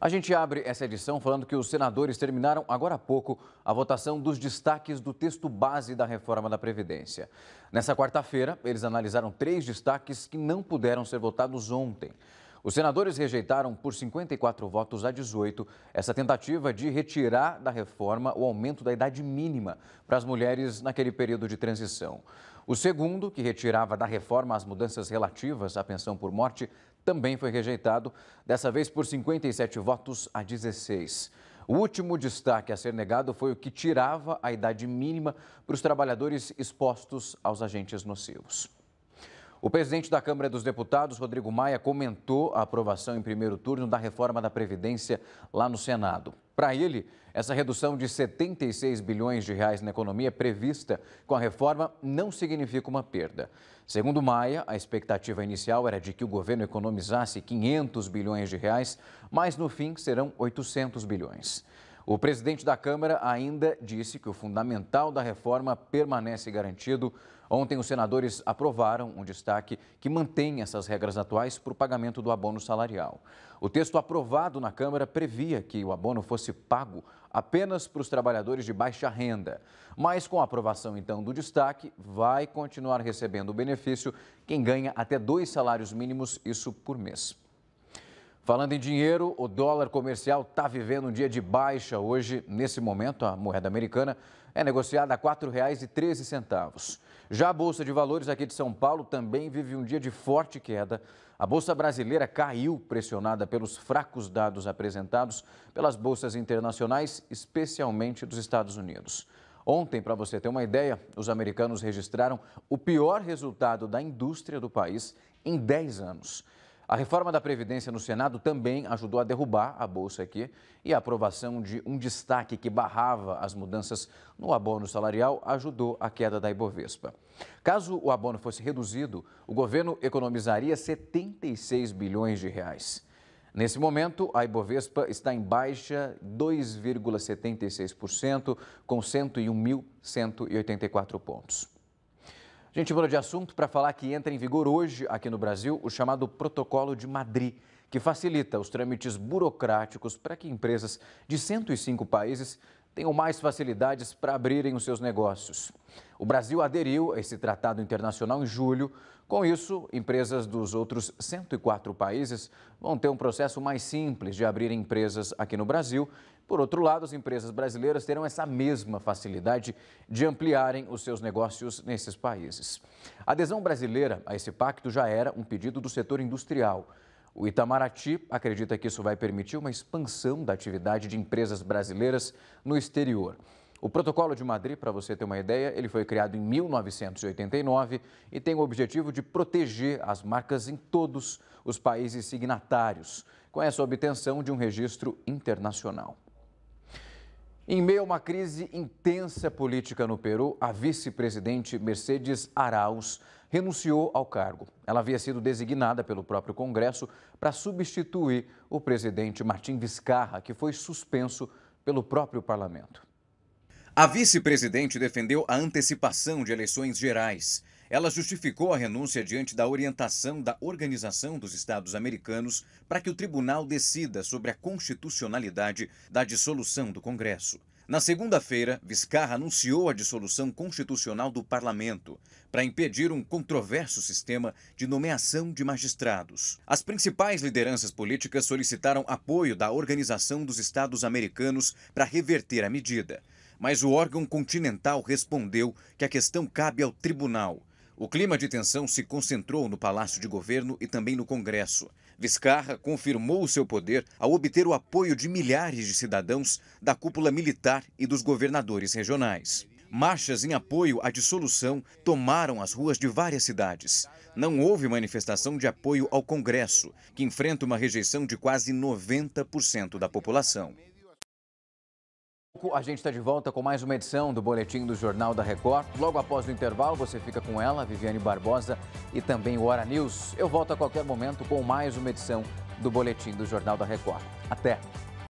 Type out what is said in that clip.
A gente abre essa edição falando que os senadores terminaram agora há pouco a votação dos destaques do texto base da reforma da Previdência. Nessa quarta-feira, eles analisaram três destaques que não puderam ser votados ontem. Os senadores rejeitaram por 54 votos a 18 essa tentativa de retirar da reforma o aumento da idade mínima para as mulheres naquele período de transição. O segundo, que retirava da reforma as mudanças relativas à pensão por morte, também foi rejeitado, dessa vez por 57 votos a 16. O último destaque a ser negado foi o que tirava a idade mínima para os trabalhadores expostos aos agentes nocivos. O presidente da Câmara dos Deputados, Rodrigo Maia, comentou a aprovação em primeiro turno da reforma da Previdência lá no Senado. Para ele, essa redução de 76 bilhões de reais na economia prevista com a reforma não significa uma perda. Segundo Maia, a expectativa inicial era de que o governo economizasse 500 bilhões de reais, mas no fim serão 800 bilhões. O presidente da Câmara ainda disse que o fundamental da reforma permanece garantido. Ontem, os senadores aprovaram um destaque que mantém essas regras atuais para o pagamento do abono salarial. O texto aprovado na Câmara previa que o abono fosse pago apenas para os trabalhadores de baixa renda. Mas, com a aprovação então do destaque, vai continuar recebendo o benefício quem ganha até dois salários mínimos, isso por mês. Falando em dinheiro, o dólar comercial está vivendo um dia de baixa hoje. Nesse momento, a moeda americana é negociada a R$ 4,13. Já a Bolsa de Valores aqui de São Paulo também vive um dia de forte queda. A Bolsa brasileira caiu, pressionada pelos fracos dados apresentados pelas bolsas internacionais, especialmente dos Estados Unidos. Ontem, para você ter uma ideia, os americanos registraram o pior resultado da indústria do país em 10 anos. A reforma da Previdência no Senado também ajudou a derrubar a Bolsa aqui e a aprovação de um destaque que barrava as mudanças no abono salarial ajudou a queda da Ibovespa. Caso o abono fosse reduzido, o governo economizaria 76 bilhões de reais. Nesse momento, a Ibovespa está em baixa 2,76%, com 101.184 pontos. A gente muda de assunto para falar que entra em vigor hoje, aqui no Brasil, o chamado Protocolo de Madrid, que facilita os trâmites burocráticos para que empresas de 105 países tenham mais facilidades para abrirem os seus negócios. O Brasil aderiu a esse tratado internacional em julho. Com isso, empresas dos outros 104 países vão ter um processo mais simples de abrir empresas aqui no Brasil. Por outro lado, as empresas brasileiras terão essa mesma facilidade de ampliarem os seus negócios nesses países. A adesão brasileira a esse pacto já era um pedido do setor industrial. O Itamaraty acredita que isso vai permitir uma expansão da atividade de empresas brasileiras no exterior. O Protocolo de Madrid, para você ter uma ideia, ele foi criado em 1989 e tem o objetivo de proteger as marcas em todos os países signatários, com essa obtenção de um registro internacional. Em meio a uma crise intensa política no Peru, a vice-presidente Mercedes Arauz renunciou ao cargo. Ela havia sido designada pelo próprio Congresso para substituir o presidente Martim Vizcarra, que foi suspenso pelo próprio parlamento. A vice-presidente defendeu a antecipação de eleições gerais. Ela justificou a renúncia diante da orientação da Organização dos Estados Americanos para que o tribunal decida sobre a constitucionalidade da dissolução do Congresso. Na segunda-feira, Vizcarra anunciou a dissolução constitucional do parlamento para impedir um controverso sistema de nomeação de magistrados. As principais lideranças políticas solicitaram apoio da Organização dos Estados Americanos para reverter a medida mas o órgão continental respondeu que a questão cabe ao tribunal o clima de tensão se concentrou no Palácio de Governo e também no Congresso. Viscarra confirmou o seu poder ao obter o apoio de milhares de cidadãos da cúpula militar e dos governadores regionais. Marchas em apoio à dissolução tomaram as ruas de várias cidades. Não houve manifestação de apoio ao Congresso, que enfrenta uma rejeição de quase 90% da população. A gente está de volta com mais uma edição do Boletim do Jornal da Record. Logo após o intervalo, você fica com ela, Viviane Barbosa, e também o Hora News. Eu volto a qualquer momento com mais uma edição do Boletim do Jornal da Record. Até!